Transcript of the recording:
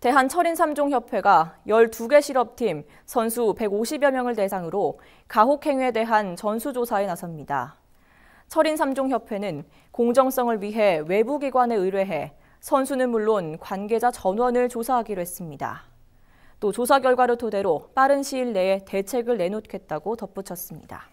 대한철인3종협회가 12개 실업팀 선수 150여 명을 대상으로 가혹행위에 대한 전수조사에 나섭니다. 철인3종협회는 공정성을 위해 외부기관에 의뢰해 선수는 물론 관계자 전원을 조사하기로 했습니다. 또 조사 결과를 토대로 빠른 시일 내에 대책을 내놓겠다고 덧붙였습니다.